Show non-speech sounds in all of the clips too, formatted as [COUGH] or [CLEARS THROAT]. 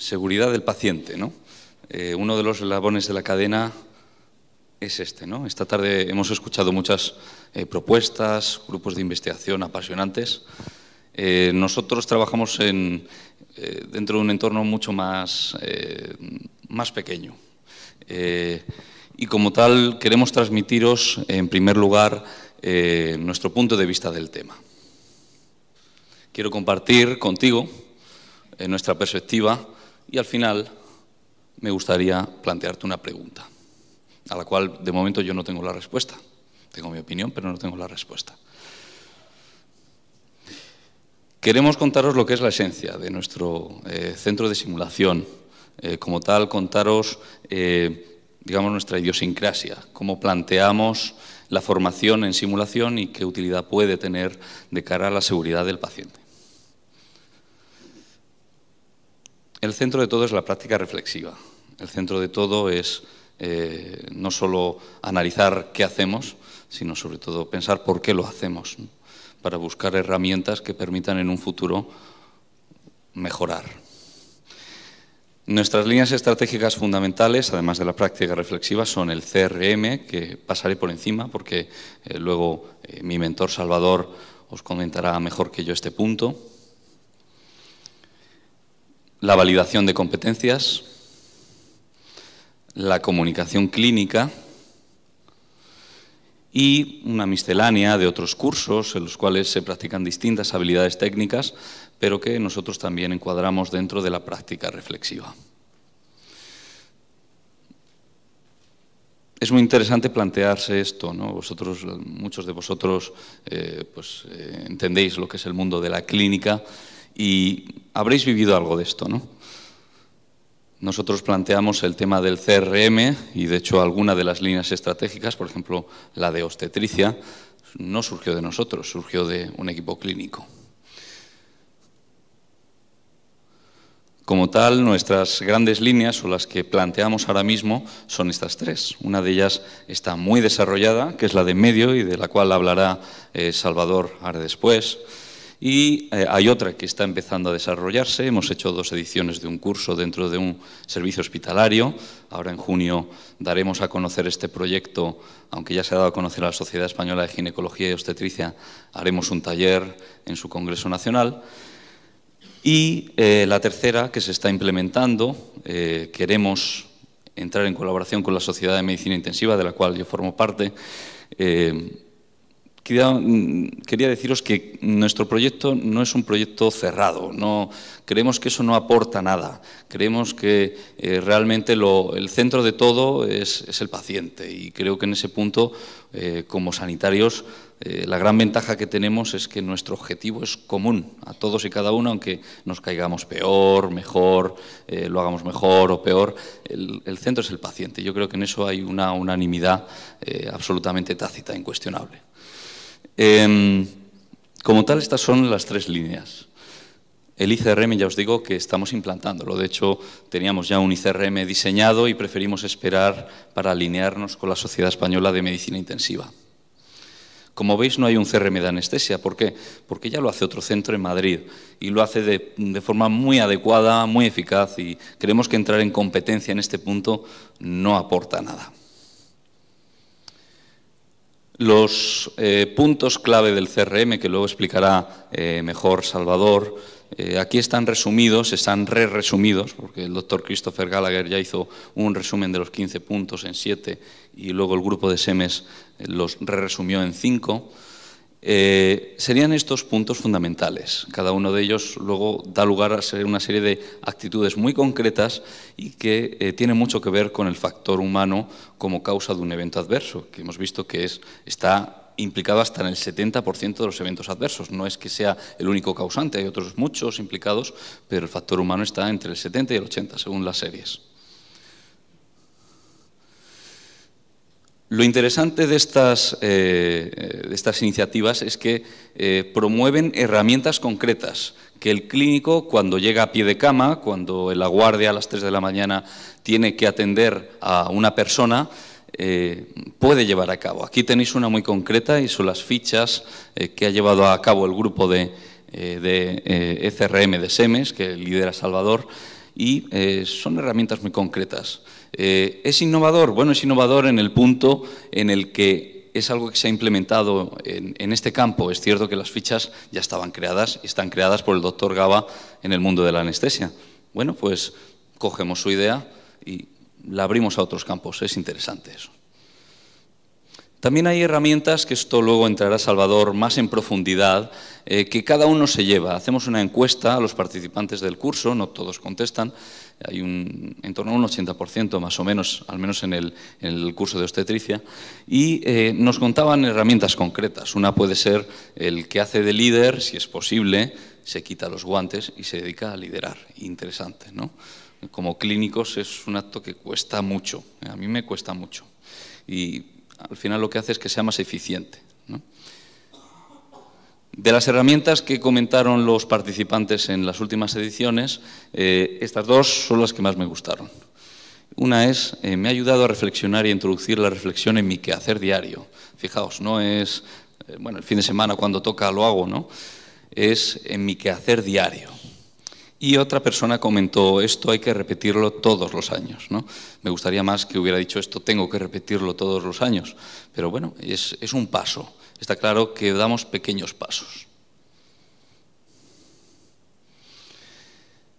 seguridad del paciente, ¿no? Eh, uno de los eslabones de la cadena es este, ¿no? Esta tarde hemos escuchado muchas eh, propuestas, grupos de investigación apasionantes. Eh, nosotros trabajamos en, dentro de un entorno mucho más, más pequeño. y como tal, queremos transmitiros, en primer lugar, nuestro punto de vista del tema. Quiero compartir contigo nuestra perspectiva y al final me gustaría plantearte una pregunta, a la cual de momento yo no tengo la respuesta. Tengo mi opinión, pero no tengo la respuesta. Queremos contaros lo que es la esencia de nuestro eh, centro de simulación. Eh, como tal, contaros, eh, digamos, nuestra idiosincrasia, cómo planteamos la formación en simulación y qué utilidad puede tener de cara a la seguridad del paciente. El centro de todo es la práctica reflexiva. El centro de todo es eh, no solo analizar qué hacemos, sino sobre todo pensar por qué lo hacemos, para buscar herramientas que permitan en un futuro mejorar. Nuestras líneas estratégicas fundamentales, además de la práctica reflexiva, son el CRM, que pasaré por encima porque eh, luego eh, mi mentor Salvador os comentará mejor que yo este punto, la validación de competencias, la comunicación clínica y una miscelánea de otros cursos en los cuales se practican distintas habilidades técnicas, pero que nosotros también encuadramos dentro de la práctica reflexiva. Es muy interesante plantearse esto, ¿no? Vosotros, muchos de vosotros, eh, pues, eh, entendéis lo que es el mundo de la clínica y habréis vivido algo de esto, ¿no? Nosotros planteamos el tema del CRM y, de hecho, alguna de las líneas estratégicas, por ejemplo, la de obstetricia, no surgió de nosotros, surgió de un equipo clínico. Como tal, nuestras grandes líneas o las que planteamos ahora mismo son estas tres. Una de ellas está muy desarrollada, que es la de medio y de la cual hablará eh, Salvador ahora después. Y eh, hay otra que está empezando a desarrollarse. Hemos hecho dos ediciones de un curso dentro de un servicio hospitalario. Ahora en junio daremos a conocer este proyecto, aunque ya se ha dado a conocer a la Sociedad Española de Ginecología y Obstetricia, haremos un taller en su Congreso Nacional. Y eh, la tercera que se está implementando, eh, queremos entrar en colaboración con la Sociedad de Medicina Intensiva, de la cual yo formo parte Mm, quería, deciros que nuestro proyecto no es un proyecto cerrado, no, creemos que eso no aporta nada, creemos que eh, realmente el centro de todo es, el paciente y creo que en ese punto, eh, como sanitarios, eh, la gran ventaja que tenemos es que nuestro objetivo es común a todos y cada uno, aunque nos caigamos peor, mejor, lo hagamos mejor o peor, el, centro es el paciente. Yo creo que en eso hay una unanimidad absolutamente tácita, e incuestionable. Em, como tal, estas son las tres líneas. El ICRM ya os digo que estamos implantándolo. De hecho, teníamos ya un ICRM diseñado y preferimos esperar para alinearnos con la Sociedad Española de Medicina Intensiva. Como veis, no hay un CRM de anestesia. ¿Por qué? Porque ya lo hace otro centro en Madrid y lo hace de, de, forma muy adecuada, muy eficaz y creemos que entrar en competencia en este punto no aporta nada. Los eh, puntos clave del CRM, que luego explicará eh, mejor Salvador, eh, aquí están resumidos, están re-resumidos, porque el doctor Christopher Gallagher ya hizo un resumen de los 15 puntos en 7 y luego el grupo de SEMES los re-resumió en 5. Eh, serían estos puntos fundamentales. Cada uno de ellos luego da lugar a ser una serie de actitudes muy concretas y que eh, tienen tiene mucho que ver con el factor humano como causa de un evento adverso, que hemos visto que está implicado hasta en el 70% de los eventos adversos. No es que sea el único causante, hay otros muchos implicados, pero el factor humano está entre el 70 y el 80, según las series. Lo interesante de estas, eh, de estas iniciativas es que eh, promueven herramientas concretas que el clínico cuando llega a pie de cama, cuando el la guardia a las 3 de la mañana tiene que atender a una persona, eh, puede llevar a cabo. Aquí tenéis una muy concreta y son las fichas que ha llevado a cabo el grupo de, de ECRM e de SEMES, que lidera Salvador, y son herramientas muy concretas. Eh, ¿Es innovador? Bueno, es innovador en el punto en el que es algo que se ha implementado en, este campo. Es cierto que las fichas ya estaban creadas y están creadas por el doctor Gaba en el mundo de la anestesia. Bueno, pues cogemos su idea y la abrimos a otros campos. Es interesante eso. También hay herramientas, que esto luego entrará Salvador más en profundidad, eh, que cada uno se lleva. Hacemos una encuesta a los participantes del curso, no todos contestan, hay un, en torno a un 80% más o menos, al menos en el, el curso de obstetricia, y eh, nos contaban herramientas concretas. Una puede ser el que hace de líder, si es posible, se quita los guantes y se dedica a liderar. Interesante, ¿no? Como clínicos es un acto que cuesta mucho, eh, a mí me cuesta mucho. Y al final lo que hace es que sea más eficiente. De las herramientas que comentaron los participantes en las últimas ediciones, eh, estas dos son las que más me gustaron. Una es, eh, me ha ayudado a reflexionar y introducir la reflexión en mi quehacer diario. Fijaos, no es, eh, bueno, el fin de semana cuando toca lo hago, ¿no? Es en mi quehacer diario. Y otra persona comentó, esto hay que repetirlo todos los años. ¿no? Me gustaría más que hubiera dicho, esto tengo que repetirlo todos los años. Pero bueno, es, es un paso. Está claro que damos pequeños pasos.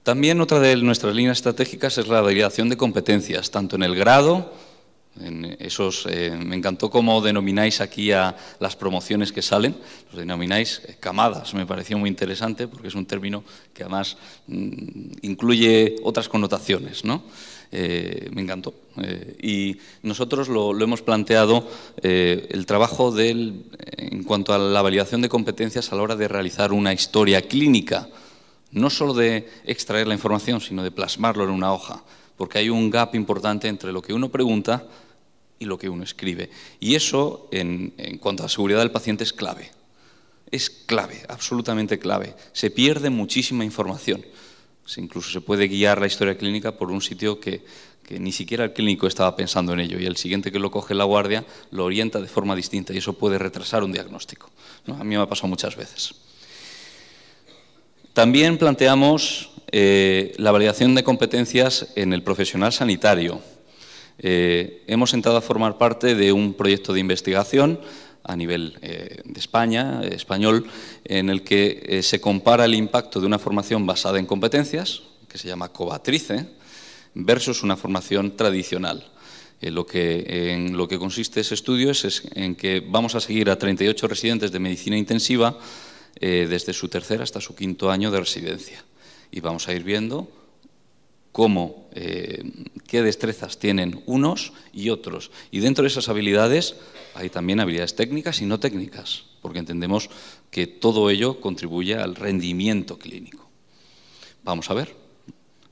También otra de nuestras líneas estratégicas es la delegación de competencias, tanto en el grado esos, eh, me encantó cómo denomináis aquí a las promociones que salen, los denomináis camadas, me pareció muy interesante porque es un término que además mm, incluye otras connotaciones, ¿no? Eh, me encantó. Eh, y nosotros lo, hemos planteado el trabajo del, en cuanto a la validación de competencias a la hora de realizar una historia clínica, no solo de extraer la información, sino de plasmarlo en una hoja porque hay un gap importante entre lo que uno pregunta y lo que uno escribe. Y eso, en, cuanto a la seguridad del paciente, es clave. Es clave, absolutamente clave. Se pierde muchísima información. incluso se puede guiar la historia clínica por un sitio que, ni siquiera el clínico estaba pensando en ello y el siguiente que lo coge la guardia lo orienta de forma distinta y eso puede retrasar un diagnóstico. A mí me ha pasado muchas veces. También planteamos eh, la validación de competencias en el profesional sanitario. Eh, hemos entrado a formar parte de un proyecto de investigación a nivel eh, de España, español, en el que se compara el impacto de una formación basada en competencias, que se llama Cobatrice, versus una formación tradicional. lo que, en lo que consiste ese estudio es, en que vamos a seguir a 38 residentes de medicina intensiva desde su tercer hasta su quinto año de residencia y vamos a ir viendo cómo, eh, qué destrezas tienen unos y otros. Y dentro de esas habilidades hay también habilidades técnicas y no técnicas, porque entendemos que todo ello contribuye al rendimiento clínico. Vamos a ver.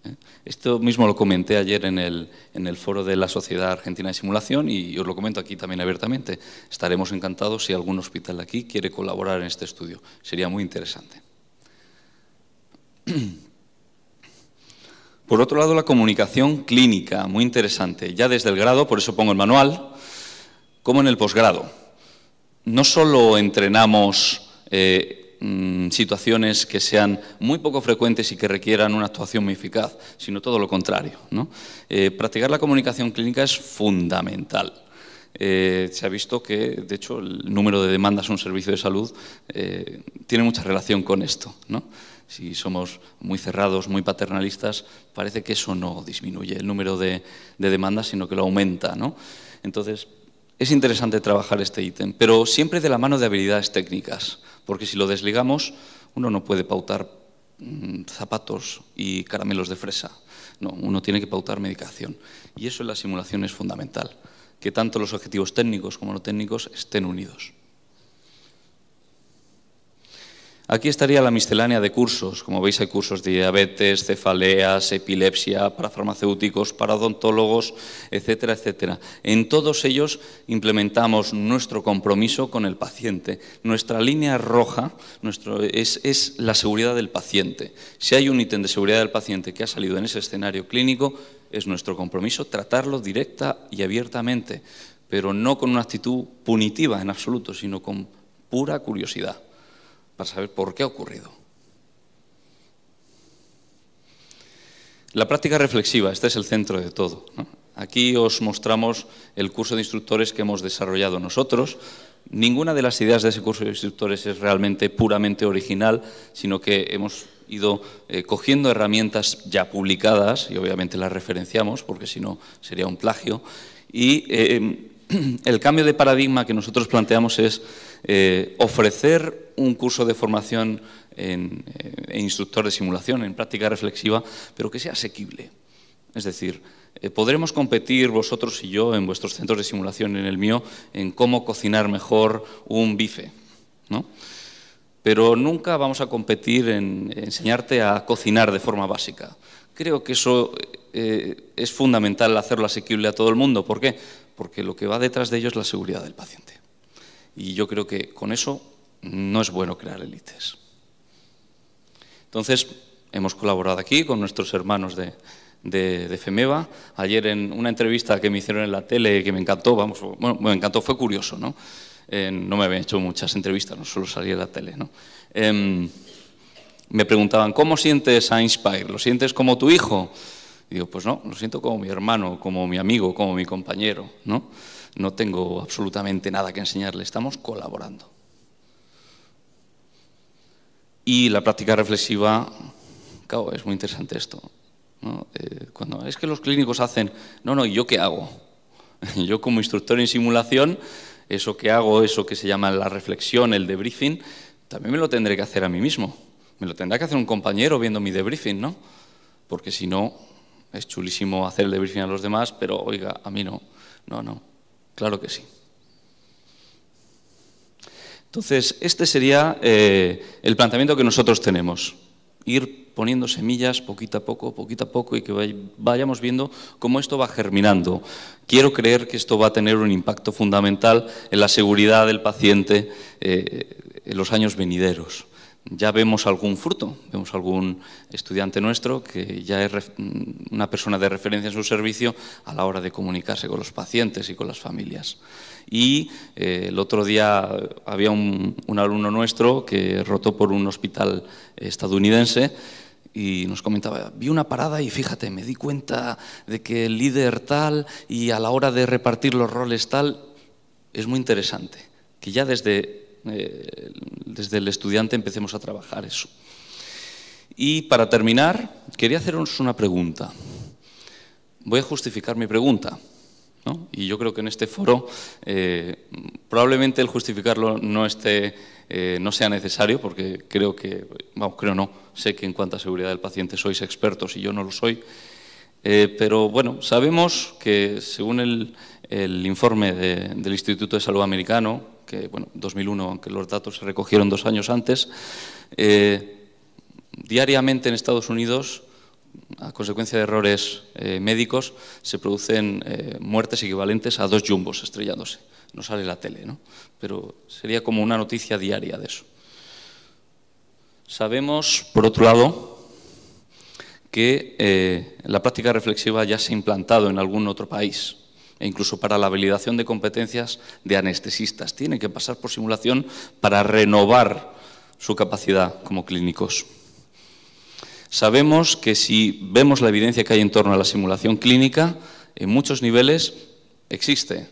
¿eh? Esto mismo lo comenté ayer en el, en el foro de la Sociedad Argentina de Simulación y os lo comento aquí también abiertamente. Estaremos encantados si algún hospital aquí quiere colaborar en este estudio. Sería muy interesante. [CLEARS THROAT] Por otro lado, la comunicación clínica, muy interesante, ya desde el grado, por eso pongo el manual, como en el posgrado. No solo entrenamos eh, mm, situaciones que sean muy poco frecuentes y que requieran una actuación muy eficaz, sino todo lo contrario. Eh, practicar la comunicación clínica es fundamental. Eh, se ha visto que, de hecho, el número de demandas a un servicio de salud tiene mucha relación con esto. ¿no? si somos muy cerrados, muy paternalistas, parece que eso no disminuye el número de, demandas, sino que lo aumenta. ¿no? Entonces, es interesante trabajar este ítem, pero siempre de la mano de habilidades técnicas, porque si lo desligamos, uno no puede pautar mm, zapatos y caramelos de fresa. No, uno tiene que pautar medicación. Y eso en la simulación es fundamental, que tanto los objetivos técnicos como los técnicos estén unidos. Aquí estaría la miscelánea de cursos. Como veis, hay cursos de diabetes, cefaleas, epilepsia, para farmacéuticos, para odontólogos, etcétera, etcétera. En todos ellos implementamos nuestro compromiso con el paciente. Nuestra línea roja es la seguridad del paciente. Si hay un ítem de seguridad del paciente que ha salido en ese escenario clínico, es nuestro compromiso tratarlo directa y abiertamente, pero no con una actitud punitiva en absoluto, sino con pura curiosidad para saber por qué ha ocurrido. La práctica reflexiva, este es el centro de todo. Aquí os mostramos el curso de instructores que hemos desarrollado nosotros. Ninguna de las ideas de ese curso de instructores es realmente puramente original, sino que hemos ido eh, cogiendo herramientas ya publicadas, y obviamente las referenciamos, porque si no sería un plagio. Y eh, [CLEARS THROAT] el cambio de paradigma que nosotros planteamos es eh, ofrecer un curso de formación eh, en, instructor de simulación, en práctica reflexiva, pero que sea asequible. Es decir, eh, podremos competir vosotros y yo en vuestros centros de simulación, en el mío, en cómo cocinar mejor un bife, ¿no? Pero nunca vamos a competir en enseñarte a cocinar de forma básica. Creo que eso es fundamental hacerlo asequible a todo el mundo. ¿Por qué? Porque lo que va detrás de ello es la seguridad del paciente. Y yo creo que con eso no es bueno crear élites. Entonces, hemos colaborado aquí con nuestros hermanos de, de, FEMEVA. Ayer en una entrevista que me hicieron en la tele, que me encantó, vamos, bueno, me encantó, fue curioso, ¿no? Eh, no me habían hecho muchas entrevistas, no solo salía de la tele, ¿no? Em, me preguntaban, ¿cómo sientes a Inspire? ¿Lo sientes como tu hijo? Y digo, pues no, lo siento como mi hermano, como mi amigo, como mi compañero, ¿no? No tengo absolutamente nada que enseñarle, estamos colaborando. Y la práctica reflexiva, claro, es muy interesante esto. Eh, cuando es que los clínicos hacen, no, no, ¿y yo qué hago? [LAUGHS] yo como instructor en simulación, eso que hago, eso que se llama la reflexión, el debriefing, también me lo tendré que hacer a mí mismo. Me lo tendrá que hacer un compañero viendo mi debriefing, ¿no? Porque si no, es chulísimo hacer el a los demás, pero oiga, a mí no. No, no. Claro que sí. Entonces, este sería eh, el planteamiento que nosotros tenemos. Ir poniendo semillas poquito a poco, poquito a poco, y que vayamos viendo cómo esto va germinando. Quiero creer que esto va a tener un impacto fundamental en la seguridad del paciente eh, en los años venideros ya vemos algún fruto, vemos algún estudiante nuestro que ya es mm, una persona de referencia en su servicio a la hora de comunicarse con los pacientes y con las familias. Y eh, el otro día había un, un, alumno nuestro que rotó por un hospital estadounidense y nos comentaba, vi una parada y fíjate, me di cuenta de que el líder tal y a la hora de repartir los roles tal, es muy interesante, que ya desde eh, desde el estudiante empecemos a trabajar eso. Y para terminar, quería haceros una pregunta. Voy a justificar mi pregunta. Y yo creo que en este foro eh, probablemente el justificarlo no, esté, eh, no sea necesario, porque creo que, vamos, creo no, sé que en cuanto a seguridad del paciente sois expertos y yo no lo soy. pero bueno, sabemos que según el, informe del Instituto de Salud Americano, que, bueno, 2001, aunque los datos se recogieron dos años antes, eh, diariamente en Estados Unidos, a consecuencia de errores eh, médicos, se producen eh, muertes equivalentes a dos jumbos estrellándose. No sale la tele, ¿no? Pero sería como una noticia diaria de eso. Sabemos, por otro lado, que la práctica reflexiva ya se ha implantado en algún otro país e incluso para la validación de competencias de anestesistas. Tienen que pasar por simulación para renovar su capacidad como clínicos. Sabemos que si vemos la evidencia que hay en torno a la simulación clínica, en muchos niveles existe.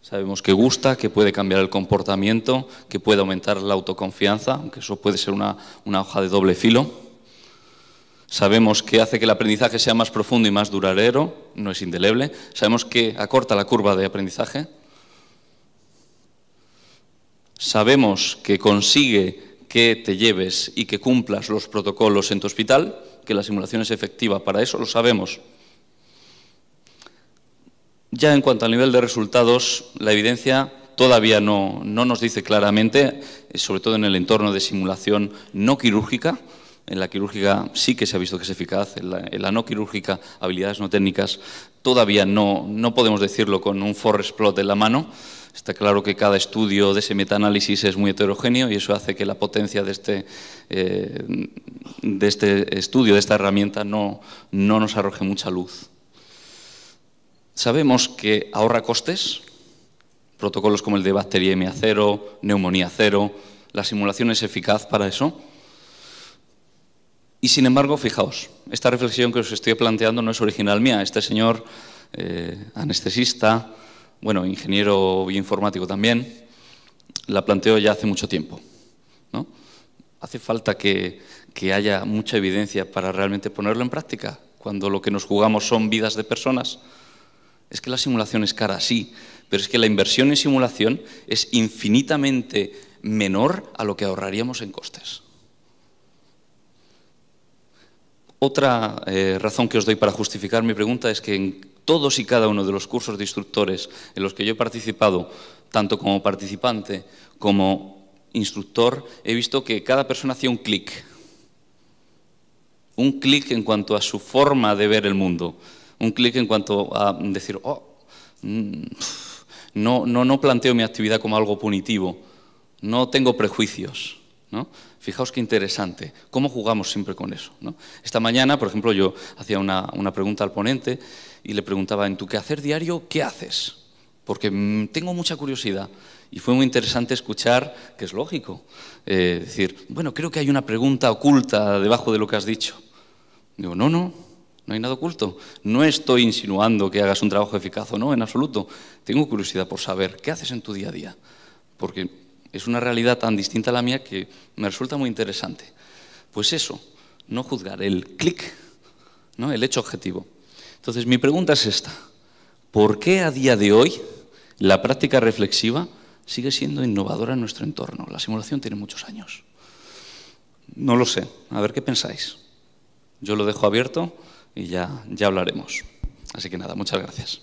Sabemos que gusta, que puede cambiar el comportamiento, que puede aumentar la autoconfianza, aunque eso puede ser una, una hoja de doble filo. Sabemos que hace que el aprendizaje sea más profundo y más duradero, no es indeleble. Sabemos que acorta la curva de aprendizaje. Sabemos que consigue que te lleves y que cumplas los protocolos en tu hospital, que la simulación es efectiva para eso, lo sabemos. Ya en cuanto al nivel de resultados, la evidencia todavía no, no nos dice claramente, eh, sobre todo en el entorno de simulación no quirúrgica, en la quirúrgica sí que se ha visto que es eficaz, en la, no quirúrgica, habilidades no técnicas, todavía no, no podemos decirlo con un forest plot en la mano. Está claro que cada estudio de ese metaanálisis es muy heterogéneo y eso hace que la potencia de este, eh, de este estudio, de esta herramienta, no, no nos arroje mucha luz. Sabemos que ahorra costes, protocolos como el de bacteriemia cero, neumonía cero, la simulación es eficaz para eso, y sin embargo, fijaos, esta reflexión que os estoy planteando no es original mía. Este señor, eh, anestesista, bueno, ingeniero bioinformático también, la planteó ya hace mucho tiempo. ¿no? ¿Hace falta que, que haya mucha evidencia para realmente ponerlo en práctica? Cuando lo que nos jugamos son vidas de personas. Es que la simulación es cara, sí, pero es que la inversión en simulación es infinitamente menor a lo que ahorraríamos en costes. Otra eh, razón que os doy para justificar mi pregunta es que en todos y cada uno de los cursos de instructores en los que yo he participado, tanto como participante como instructor, he visto que cada persona hacía un clic. Un clic en cuanto a su forma de ver el mundo. Un clic en cuanto a decir, oh, mm, no, no, no planteo mi actividad como algo punitivo. No tengo prejuicios. ¿no? Fijaos qué interesante, cómo jugamos siempre con eso. ¿no? Esta mañana, por ejemplo, yo hacía una, pregunta al ponente y le preguntaba, en tu quehacer diario, ¿qué haces? Porque mm, tengo mucha curiosidad. Y fue muy interesante escuchar, que es lógico, eh, decir, bueno, creo que hay una pregunta oculta debajo de lo que has dicho. Digo, no, no, no hay nada oculto. No estoy insinuando que hagas un trabajo eficaz o no, en absoluto. Tengo curiosidad por saber qué haces en tu día a día. Porque es una realidad tan distinta a la mía que me resulta muy interesante. Pues eso, no juzgar, el clic, ¿no? el hecho objetivo. Entonces, mi pregunta es esta. ¿Por qué a día de hoy la práctica reflexiva sigue siendo innovadora en nuestro entorno? La simulación tiene muchos años. No lo sé. A ver qué pensáis. Yo lo dejo abierto y ya, ya hablaremos. Así que nada, muchas gracias.